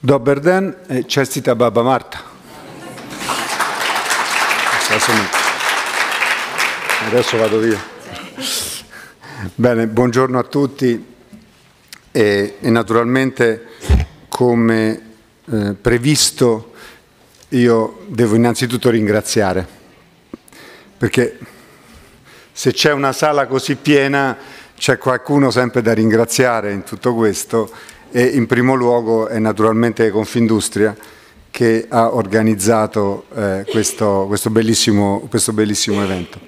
Dobar e Cestita baba Marta. Adesso vado via. Bene, buongiorno a tutti e, e naturalmente come eh, previsto io devo innanzitutto ringraziare perché se c'è una sala così piena c'è qualcuno sempre da ringraziare in tutto questo e in primo luogo è naturalmente Confindustria che ha organizzato eh, questo, questo, bellissimo, questo bellissimo evento.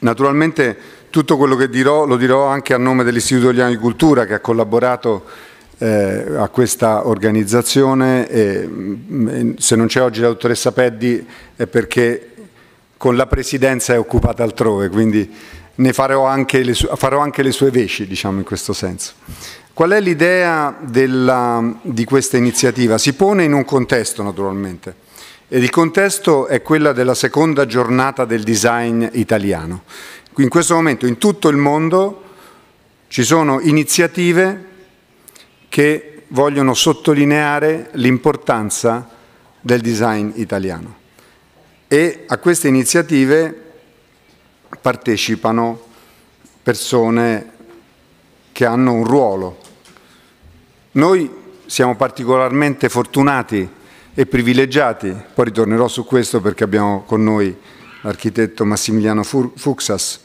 Naturalmente tutto quello che dirò lo dirò anche a nome dell'Istituto Italiano di Cultura che ha collaborato eh, a questa organizzazione e, mm, se non c'è oggi la dottoressa Peddi è perché con la presidenza è occupata altrove, quindi ne farò anche, sue, farò anche le sue veci, diciamo in questo senso. Qual è l'idea di questa iniziativa? Si pone in un contesto naturalmente e il contesto è quello della seconda giornata del design italiano. In questo momento in tutto il mondo ci sono iniziative che vogliono sottolineare l'importanza del design italiano e a queste iniziative partecipano persone che hanno un ruolo. Noi siamo particolarmente fortunati e privilegiati, poi ritornerò su questo perché abbiamo con noi l'architetto Massimiliano Fuxas,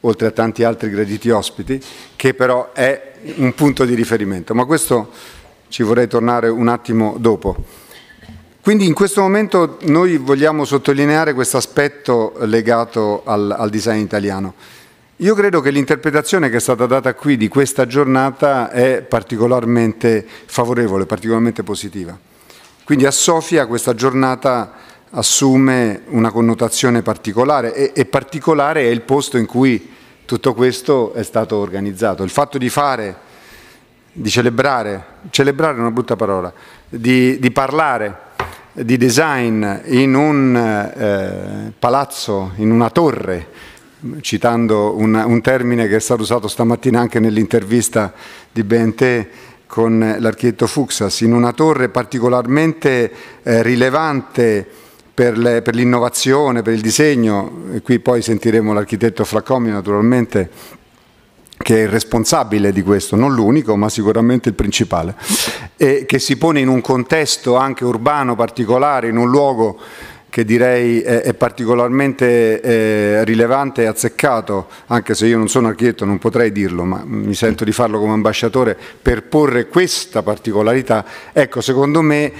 oltre a tanti altri graditi ospiti, che però è un punto di riferimento. Ma questo ci vorrei tornare un attimo dopo. Quindi in questo momento noi vogliamo sottolineare questo aspetto legato al, al design italiano. Io credo che l'interpretazione che è stata data qui di questa giornata è particolarmente favorevole, particolarmente positiva. Quindi a Sofia questa giornata assume una connotazione particolare e, e, particolare è il posto in cui tutto questo è stato organizzato. Il fatto di fare, di celebrare, celebrare è una brutta parola, di, di parlare di design in un eh, palazzo, in una torre, citando un, un, termine che è stato usato stamattina anche nell'intervista di BNT con l'architetto Fuxas, in una torre particolarmente eh, rilevante per, le, per l'innovazione, per il disegno, e qui poi sentiremo l'architetto Flaccomi naturalmente, che è il responsabile di questo, non l'unico ma sicuramente il principale, e che si pone in un contesto anche urbano particolare, in un luogo che direi è, particolarmente eh, rilevante e azzeccato, anche se io non sono architetto, non potrei dirlo, ma mi sento di farlo come ambasciatore, per porre questa particolarità, ecco, secondo me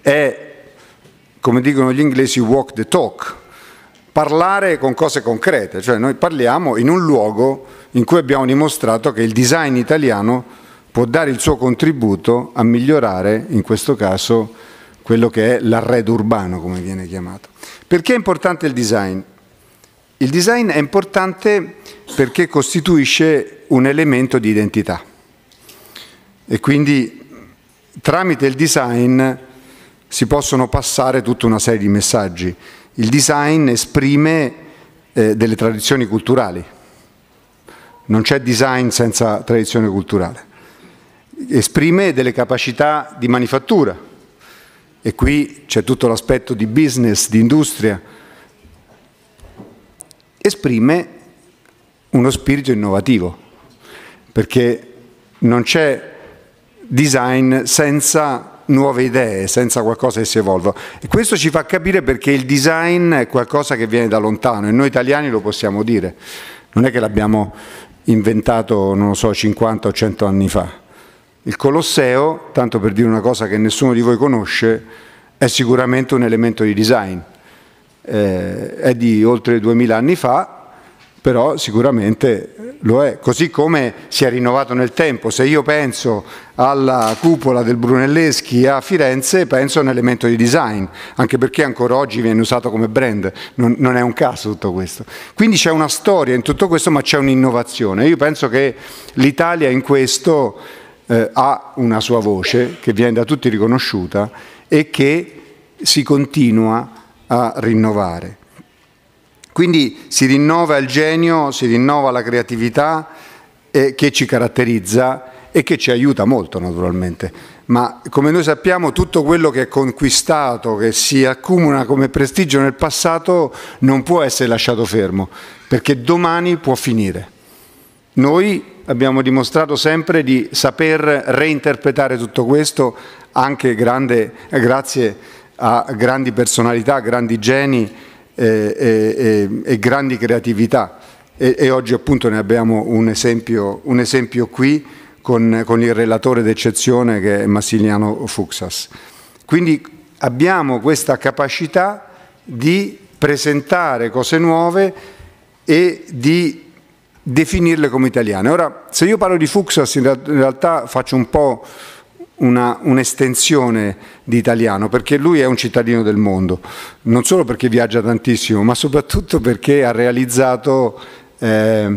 è, come dicono gli inglesi, walk the talk, parlare con cose concrete, cioè noi parliamo in un luogo in cui abbiamo dimostrato che il design italiano può dare il suo contributo a migliorare, in questo caso, quello che è l'arredo urbano, come viene chiamato. Perché è importante il design? Il design è importante perché costituisce un elemento di identità e quindi tramite il design si possono passare tutta una serie di messaggi il design esprime eh, delle tradizioni culturali, non c'è design senza tradizione culturale, esprime delle capacità di manifattura e qui c'è tutto l'aspetto di business, di industria, esprime uno spirito innovativo, perché non c'è design senza nuove idee, senza qualcosa che si evolva. E questo ci fa capire perché il design è qualcosa che viene da lontano e noi italiani lo possiamo dire. Non è che l'abbiamo inventato, non lo so, 50 o 100 anni fa. Il Colosseo, tanto per dire una cosa che nessuno di voi conosce, è sicuramente un elemento di design. Eh, è di oltre 2000 anni fa, però sicuramente lo è, così come si è rinnovato nel tempo. Se io penso alla cupola del Brunelleschi a Firenze, penso a un elemento di design, anche perché ancora oggi viene usato come brand, non, non è un caso tutto questo. Quindi c'è una storia in tutto questo, ma c'è un'innovazione. Io penso che l'Italia in questo eh, ha una sua voce, che viene da tutti riconosciuta, e che si continua a rinnovare. Quindi si rinnova il genio, si rinnova la creatività eh, che ci caratterizza e che ci aiuta molto naturalmente. Ma come noi sappiamo tutto quello che è conquistato, che si accumula come prestigio nel passato, non può essere lasciato fermo, perché domani può finire. Noi abbiamo dimostrato sempre di saper reinterpretare tutto questo anche grande, grazie a grandi personalità, grandi geni e, e, e grandi creatività e, oggi appunto ne abbiamo un esempio, un esempio qui con, con, il relatore d'eccezione che è Massiliano Fuxas. Quindi abbiamo questa capacità di presentare cose nuove e di definirle come italiane. Ora, se io parlo di Fuxas, in realtà faccio un po' una, un'estensione di italiano, perché lui è un cittadino del mondo, non solo perché viaggia tantissimo, ma soprattutto perché ha realizzato, eh,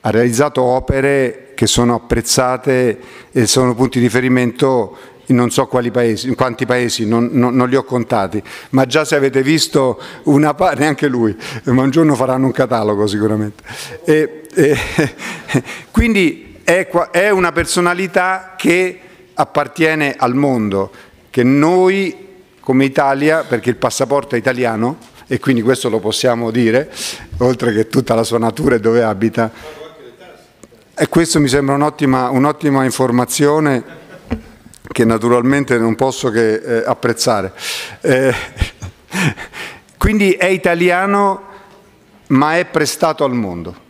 ha realizzato opere che sono apprezzate e sono punti di riferimento in non so quali paesi, in quanti paesi, non, non, non, li ho contati, ma già se avete visto una parte, neanche lui, ma un giorno faranno un catalogo sicuramente. E, e, quindi è, è una personalità che appartiene al mondo, che noi come Italia, perché il passaporto è italiano e quindi questo lo possiamo dire, oltre che tutta la sua natura e dove abita. E questo mi sembra un'ottima, un informazione che naturalmente non posso che eh, apprezzare. Eh, quindi è italiano ma è prestato al mondo.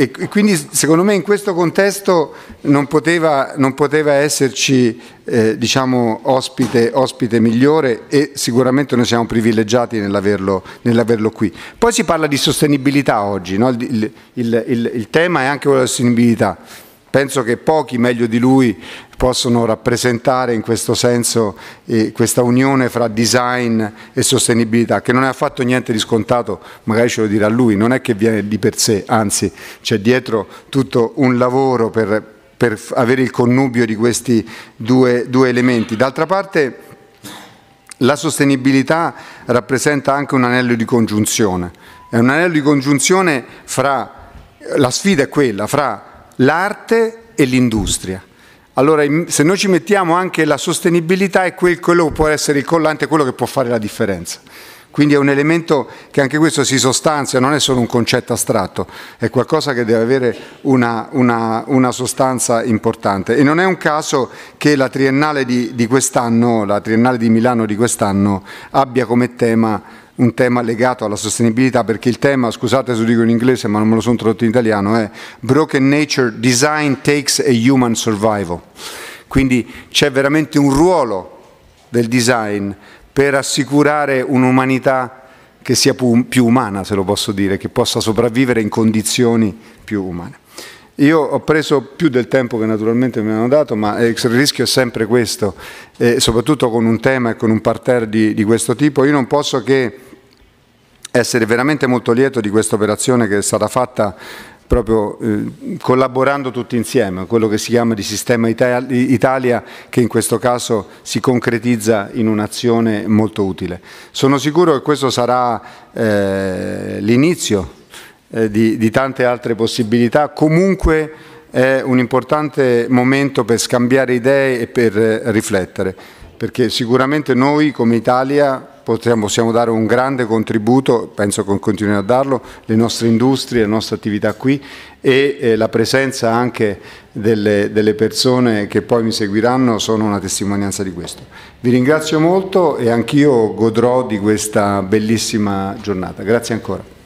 E quindi secondo me in questo contesto non poteva, non poteva esserci eh, diciamo, ospite, ospite, migliore e sicuramente noi siamo privilegiati nell'averlo, nell qui. Poi si parla di sostenibilità oggi, no? il, il, il, il tema è anche quello della sostenibilità. Penso che pochi meglio di lui possono rappresentare in questo senso eh, questa unione fra design e sostenibilità, che non è affatto niente di scontato, magari ce lo dirà lui, non è che viene di per sé, anzi c'è dietro tutto un lavoro per, per avere il connubio di questi due, due elementi. D'altra parte la sostenibilità rappresenta anche un anello di congiunzione, è un anello di congiunzione fra, la sfida è quella, fra l'arte e l'industria. Allora, se noi ci mettiamo anche la sostenibilità, è quel quello che può essere il collante, quello che può fare la differenza. Quindi è un elemento che anche questo si sostanzia, non è solo un concetto astratto, è qualcosa che deve avere una, una, una sostanza importante. E non è un caso che la triennale di, di quest'anno, la triennale di Milano di quest'anno, abbia come tema un tema legato alla sostenibilità, perché il tema, scusate se lo dico in inglese ma non me lo sono tradotto in italiano, è Broken Nature Design Takes a Human Survival. Quindi c'è veramente un ruolo del design per assicurare un'umanità che sia più umana, se lo posso dire, che possa sopravvivere in condizioni più umane. Io ho preso più del tempo che naturalmente mi hanno dato, ma eh, il rischio è sempre questo, eh, soprattutto con un tema e con un parterre di, di questo tipo. Io non posso che essere veramente molto lieto di questa operazione che è stata fatta proprio eh, collaborando tutti insieme, quello che si chiama di Sistema Italia, che in questo caso si concretizza in un'azione molto utile. Sono sicuro che questo sarà eh, l'inizio eh, di, di, tante altre possibilità, comunque è un importante momento per scambiare idee e per eh, riflettere, perché sicuramente noi come Italia possiamo, possiamo dare un grande contributo, penso che continuino a darlo, le nostre industrie, la nostre attività qui e eh, la presenza anche delle, delle, persone che poi mi seguiranno sono una testimonianza di questo. Vi ringrazio molto e anch'io godrò di questa bellissima giornata. Grazie ancora.